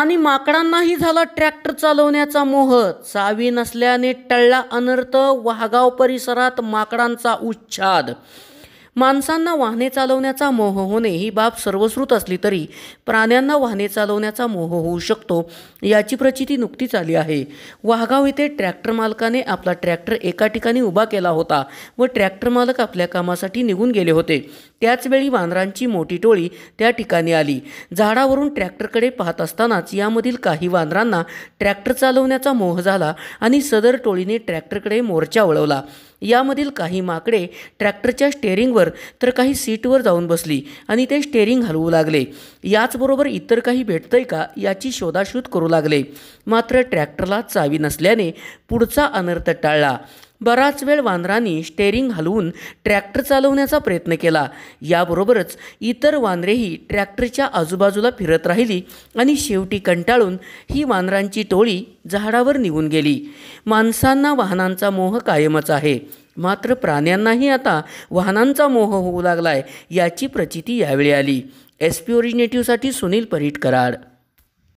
आणि माकडांनाही झाला ट्रॅक्टर चालवण्याचा मोह चावी नसल्याने टळला अनर्थ वाहगाव परिसरात माकडांचा उच्छाद माणसांना वाहने चालवण्याचा मोह होणे ही बाब सर्वश्रुत असली तरी प्राण्यांना वाहने चालवण्याचा मोह होऊ शकतो याची प्रचिती नुकतीच आली आहे वाहगाव येथे ट्रॅक्टर मालकाने आपला ट्रॅक्टर एका ठिकाणी उभा केला होता व ट्रॅक्टर मालक आपल्या कामासाठी निघून गेले होते त्याचवेळी वानरांची मोठी टोळी त्या ठिकाणी आली झाडावरून ट्रॅक्टरकडे पाहत असतानाच यामधील काही वानरांना ट्रॅक्टर चालवण्याचा मोह झाला आणि सदर टोळीने ट्रॅक्टरकडे मोर्चा वळवला यामधील काही माकडे ट्रॅक्टरच्या स्टेअरिंगवर तर काही सीटवर जाऊन बसली आणि ते स्टेअरिंग हलवू लागले याचबरोबर इतर काही भेटतंय का याची शोधाशोध करू लागले मात्र ट्रॅक्टरला चावी नसल्याने पुढचा अनर्थ टाळला बराच वेळ वानरांनी स्टेरिंग हलवून ट्रॅक्टर चालवण्याचा प्रयत्न केला याबरोबरच इतर वानरेही ट्रॅक्टरच्या आजूबाजूला फिरत राहिली आणि शेवटी कंटाळून ही वानरांची टोळी झाडावर निघून गेली माणसांना वाहनांचा मोह कायमच आहे मात्र प्राण्यांनाही आता वाहनांचा मोह होऊ लागलाय याची प्रचिती यावेळी आली एस पी ओरिजिनेटिव्हसाठी सुनील परीट कराड